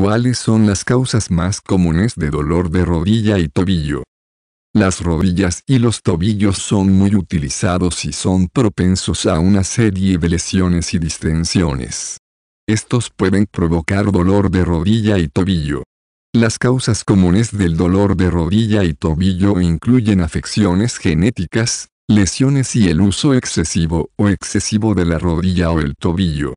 ¿Cuáles son las causas más comunes de dolor de rodilla y tobillo? Las rodillas y los tobillos son muy utilizados y son propensos a una serie de lesiones y distensiones. Estos pueden provocar dolor de rodilla y tobillo. Las causas comunes del dolor de rodilla y tobillo incluyen afecciones genéticas, lesiones y el uso excesivo o excesivo de la rodilla o el tobillo.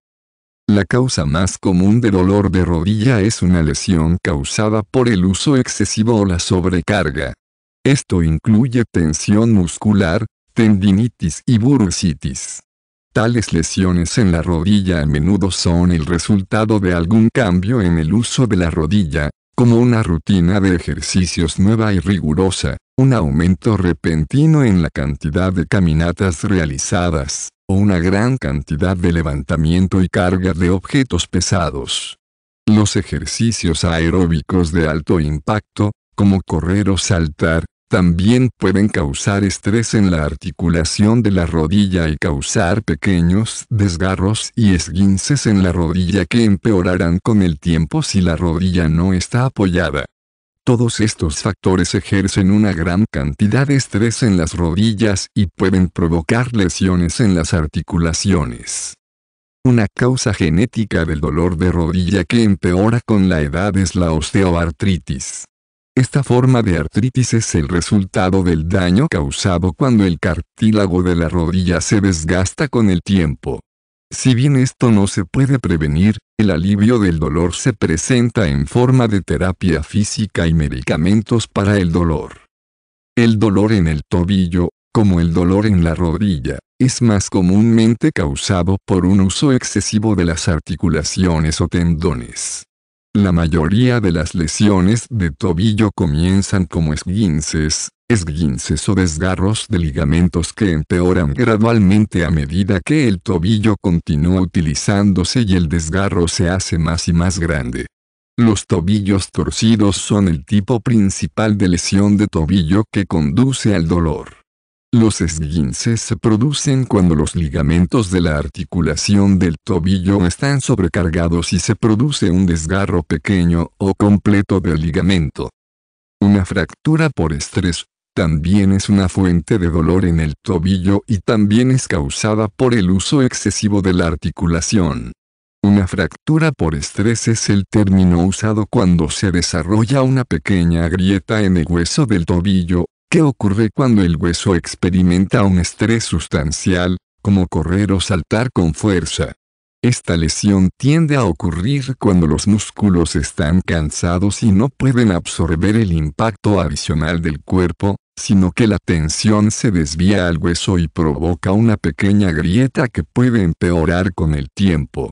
La causa más común de dolor de rodilla es una lesión causada por el uso excesivo o la sobrecarga. Esto incluye tensión muscular, tendinitis y bursitis. Tales lesiones en la rodilla a menudo son el resultado de algún cambio en el uso de la rodilla, como una rutina de ejercicios nueva y rigurosa, un aumento repentino en la cantidad de caminatas realizadas, o una gran cantidad de levantamiento y carga de objetos pesados. Los ejercicios aeróbicos de alto impacto, como correr o saltar, también pueden causar estrés en la articulación de la rodilla y causar pequeños desgarros y esguinces en la rodilla que empeorarán con el tiempo si la rodilla no está apoyada. Todos estos factores ejercen una gran cantidad de estrés en las rodillas y pueden provocar lesiones en las articulaciones. Una causa genética del dolor de rodilla que empeora con la edad es la osteoartritis. Esta forma de artritis es el resultado del daño causado cuando el cartílago de la rodilla se desgasta con el tiempo. Si bien esto no se puede prevenir, el alivio del dolor se presenta en forma de terapia física y medicamentos para el dolor. El dolor en el tobillo, como el dolor en la rodilla, es más comúnmente causado por un uso excesivo de las articulaciones o tendones. La mayoría de las lesiones de tobillo comienzan como esguinces, esguinces o desgarros de ligamentos que empeoran gradualmente a medida que el tobillo continúa utilizándose y el desgarro se hace más y más grande. Los tobillos torcidos son el tipo principal de lesión de tobillo que conduce al dolor. Los esguinces se producen cuando los ligamentos de la articulación del tobillo están sobrecargados y se produce un desgarro pequeño o completo del ligamento. Una fractura por estrés también es una fuente de dolor en el tobillo y también es causada por el uso excesivo de la articulación. Una fractura por estrés es el término usado cuando se desarrolla una pequeña grieta en el hueso del tobillo ¿Qué ocurre cuando el hueso experimenta un estrés sustancial, como correr o saltar con fuerza? Esta lesión tiende a ocurrir cuando los músculos están cansados y no pueden absorber el impacto adicional del cuerpo, sino que la tensión se desvía al hueso y provoca una pequeña grieta que puede empeorar con el tiempo.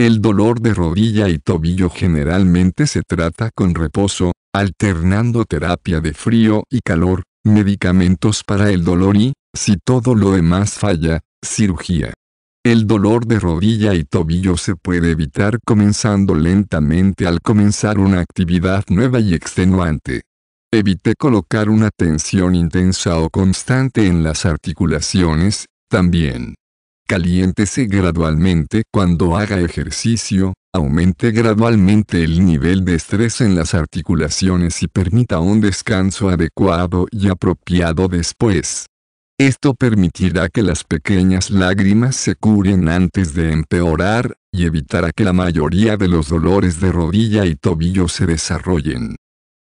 El dolor de rodilla y tobillo generalmente se trata con reposo, alternando terapia de frío y calor, medicamentos para el dolor y, si todo lo demás falla, cirugía. El dolor de rodilla y tobillo se puede evitar comenzando lentamente al comenzar una actividad nueva y extenuante. Evite colocar una tensión intensa o constante en las articulaciones, también. Caliéntese gradualmente cuando haga ejercicio, Aumente gradualmente el nivel de estrés en las articulaciones y permita un descanso adecuado y apropiado después. Esto permitirá que las pequeñas lágrimas se curen antes de empeorar, y evitará que la mayoría de los dolores de rodilla y tobillo se desarrollen.